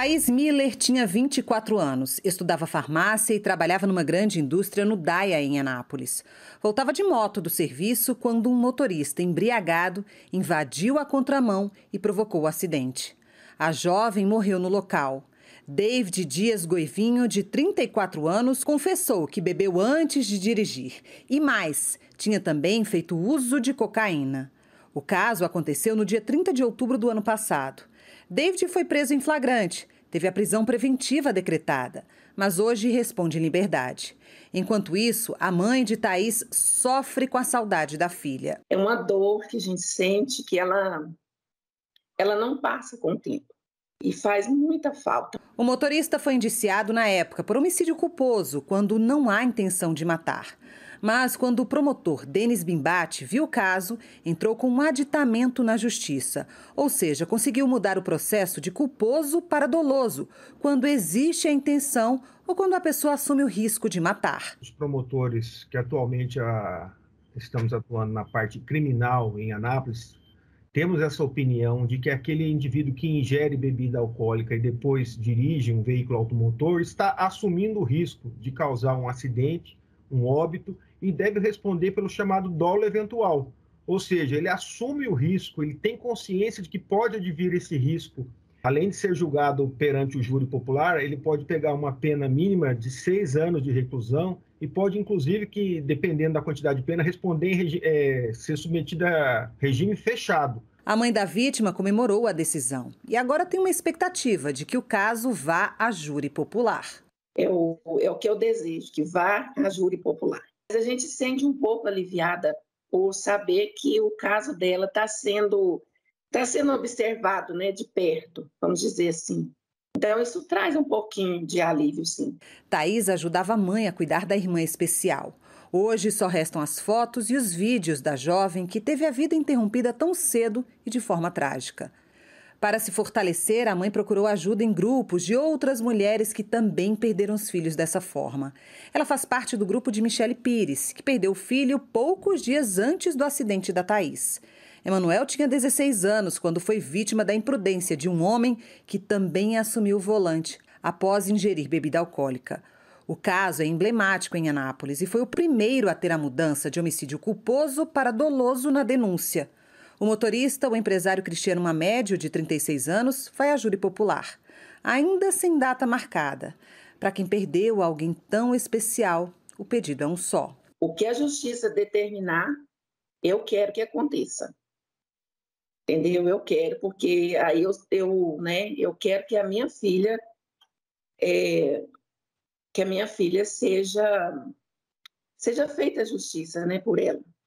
Thaís Miller tinha 24 anos, estudava farmácia e trabalhava numa grande indústria no Daia, em Anápolis. Voltava de moto do serviço quando um motorista embriagado invadiu a contramão e provocou o acidente. A jovem morreu no local. David Dias Goivinho, de 34 anos, confessou que bebeu antes de dirigir e mais, tinha também feito uso de cocaína. O caso aconteceu no dia 30 de outubro do ano passado. David foi preso em flagrante, teve a prisão preventiva decretada, mas hoje responde em liberdade. Enquanto isso, a mãe de Thaís sofre com a saudade da filha. É uma dor que a gente sente que ela, ela não passa com o tempo e faz muita falta. O motorista foi indiciado na época por homicídio culposo, quando não há intenção de matar. Mas quando o promotor Denis Bimbate viu o caso, entrou com um aditamento na justiça, ou seja, conseguiu mudar o processo de culposo para doloso, quando existe a intenção ou quando a pessoa assume o risco de matar. Os promotores que atualmente a... Ah, estamos atuando na parte criminal em Anápolis, temos essa opinião de que aquele indivíduo que ingere bebida alcoólica e depois dirige um veículo automotor está assumindo o risco de causar um acidente um óbito, e deve responder pelo chamado dolo eventual. Ou seja, ele assume o risco, ele tem consciência de que pode advir esse risco. Além de ser julgado perante o júri popular, ele pode pegar uma pena mínima de seis anos de reclusão e pode, inclusive, que dependendo da quantidade de pena, responder é, ser submetido a regime fechado. A mãe da vítima comemorou a decisão e agora tem uma expectativa de que o caso vá a júri popular é o, é o que eu desejo, que vá à júri popular. Mas a gente sente um pouco aliviada por saber que o caso dela está sendo, tá sendo observado né, de perto, vamos dizer assim. Então, isso traz um pouquinho de alívio, sim. Thais ajudava a mãe a cuidar da irmã especial. Hoje só restam as fotos e os vídeos da jovem que teve a vida interrompida tão cedo e de forma trágica. Para se fortalecer, a mãe procurou ajuda em grupos de outras mulheres que também perderam os filhos dessa forma. Ela faz parte do grupo de Michele Pires, que perdeu o filho poucos dias antes do acidente da Thaís. Emanuel tinha 16 anos quando foi vítima da imprudência de um homem que também assumiu o volante após ingerir bebida alcoólica. O caso é emblemático em Anápolis e foi o primeiro a ter a mudança de homicídio culposo para doloso na denúncia. O motorista, o empresário Cristiano Mamédio, de 36 anos, vai à júri popular, ainda sem data marcada. Para quem perdeu alguém tão especial, o pedido é um só. O que a justiça determinar, eu quero que aconteça. Entendeu? Eu quero, porque aí eu, eu, né, eu quero que a minha filha é, que a minha filha seja seja feita a justiça, né, por ela.